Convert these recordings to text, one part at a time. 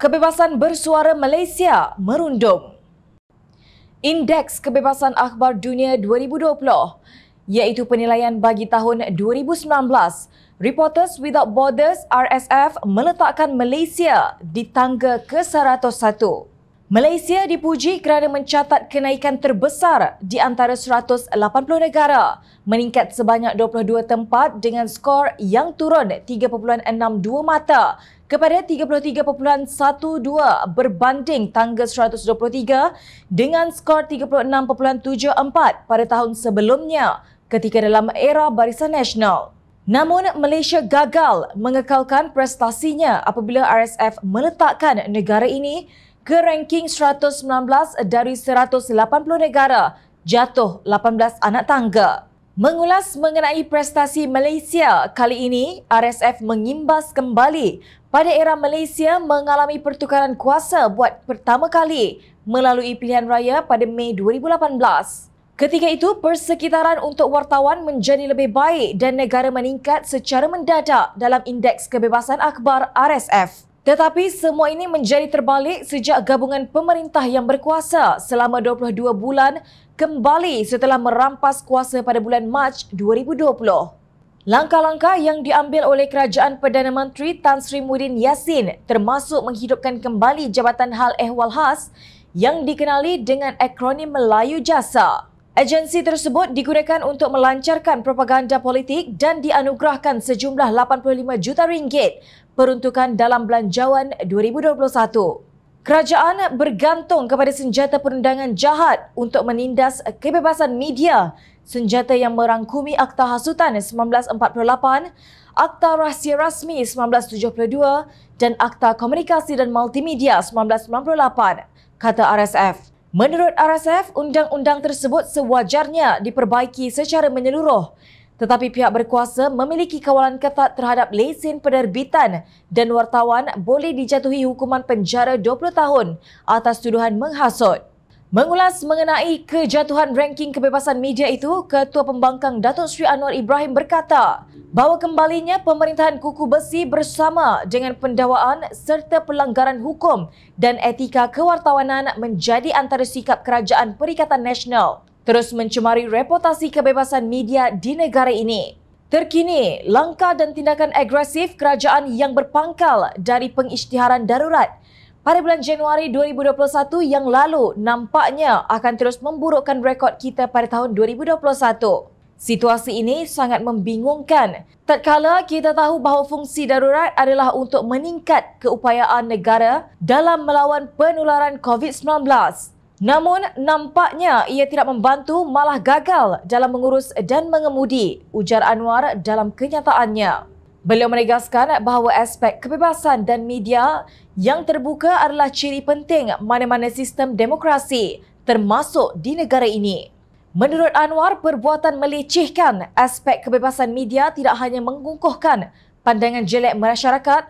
kebebasan bersuara Malaysia merundum. Indeks Kebebasan Akhbar Dunia 2020 iaitu penilaian bagi tahun 2019, Reporters Without Borders RSF meletakkan Malaysia di tangga ke-101. Malaysia dipuji kerana mencatat kenaikan terbesar di antara 180 negara, meningkat sebanyak 22 tempat dengan skor yang turun 3.62 mata kepada 33.12 berbanding tangga 123 dengan skor 36.74 pada tahun sebelumnya ketika dalam era Barisan Nasional. Namun Malaysia gagal mengekalkan prestasinya apabila RSF meletakkan negara ini ke ranking 119 dari 180 negara jatuh 18 anak tangga. Mengulas mengenai prestasi Malaysia kali ini, RSF mengimbas kembali pada era Malaysia mengalami pertukaran kuasa buat pertama kali melalui pilihan raya pada Mei 2018. Ketika itu, persekitaran untuk wartawan menjadi lebih baik dan negara meningkat secara mendadak dalam Indeks Kebebasan Akhbar RSF. Tetapi semua ini menjadi terbalik sejak gabungan pemerintah yang berkuasa selama 22 bulan kembali setelah merampas kuasa pada bulan Mac 2020. Langkah-langkah yang diambil oleh Kerajaan Perdana Menteri Tan Sri Muhyiddin Yassin termasuk menghidupkan kembali Jabatan Hal Ehwal Khas yang dikenali dengan akronim Melayu Jasa. Agensi tersebut digunakan untuk melancarkan propaganda politik dan dianugerahkan sejumlah 85 juta ringgit peruntukan dalam belanjawan 2021. Kerajaan bergantung kepada senjata perundangan jahat untuk menindas kebebasan media senjata yang merangkumi Akta Hasutan 1948, Akta Rahsia Rasmi 1972 dan Akta Komunikasi dan Multimedia 1998, kata RSF. Menurut RSF, undang-undang tersebut sewajarnya diperbaiki secara menyeluruh tetapi pihak berkuasa memiliki kawalan ketat terhadap lesen penerbitan dan wartawan boleh dijatuhi hukuman penjara 20 tahun atas tuduhan menghasut. Mengulas mengenai kejatuhan ranking kebebasan media itu, Ketua Pembangkang Datuk Sri Anwar Ibrahim berkata bahawa kembalinya pemerintahan kuku besi bersama dengan pendawaan serta pelanggaran hukum dan etika kewartawanan menjadi antara sikap kerajaan Perikatan Nasional terus mencemari reputasi kebebasan media di negara ini. Terkini, langkah dan tindakan agresif kerajaan yang berpangkal dari pengisytiharan darurat pada bulan Januari 2021 yang lalu nampaknya akan terus memburukkan rekod kita pada tahun 2021. Situasi ini sangat membingungkan. Tatkala kita tahu bahawa fungsi darurat adalah untuk meningkat keupayaan negara dalam melawan penularan COVID-19. Namun nampaknya ia tidak membantu malah gagal dalam mengurus dan mengemudi ujar Anwar dalam kenyataannya. Beliau menegaskan bahawa aspek kebebasan dan media yang terbuka adalah ciri penting mana-mana sistem demokrasi termasuk di negara ini. Menurut Anwar, perbuatan melecehkan aspek kebebasan media tidak hanya mengungkuhkan pandangan jelek masyarakat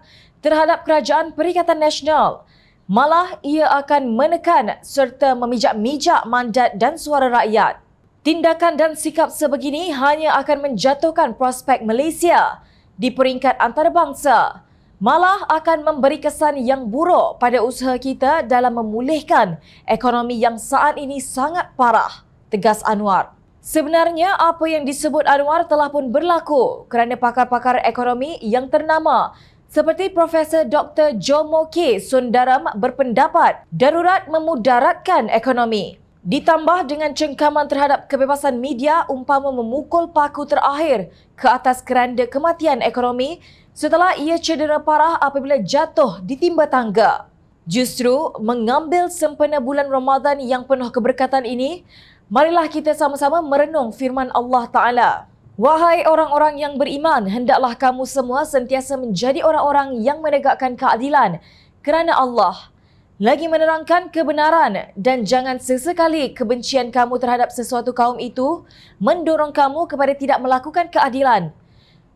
terhadap kerajaan Perikatan Nasional, malah ia akan menekan serta memijak-mijak mandat dan suara rakyat. Tindakan dan sikap sebegini hanya akan menjatuhkan prospek Malaysia di peringkat antarabangsa malah akan memberi kesan yang buruk pada usaha kita dalam memulihkan ekonomi yang saat ini sangat parah, tegas Anwar. Sebenarnya apa yang disebut Anwar telah pun berlaku kerana pakar-pakar ekonomi yang ternama seperti Profesor Dr. Jomo K. Sundaram berpendapat darurat memudaratkan ekonomi. Ditambah dengan cengkaman terhadap kebebasan media umpama memukul paku terakhir ke atas keranda kematian ekonomi setelah ia cedera parah apabila jatuh ditimba tangga. Justru mengambil sempena bulan Ramadan yang penuh keberkatan ini, marilah kita sama-sama merenung firman Allah Ta'ala. Wahai orang-orang yang beriman, hendaklah kamu semua sentiasa menjadi orang-orang yang menegakkan keadilan kerana Allah – lagi menerangkan kebenaran dan jangan sesekali kebencian kamu terhadap sesuatu kaum itu mendorong kamu kepada tidak melakukan keadilan.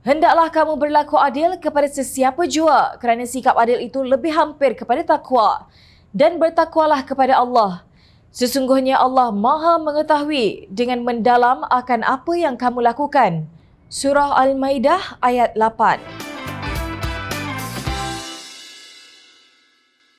Hendaklah kamu berlaku adil kepada sesiapa jua kerana sikap adil itu lebih hampir kepada takwa dan bertakwalah kepada Allah. Sesungguhnya Allah maha mengetahui dengan mendalam akan apa yang kamu lakukan. Surah Al-Maidah ayat 8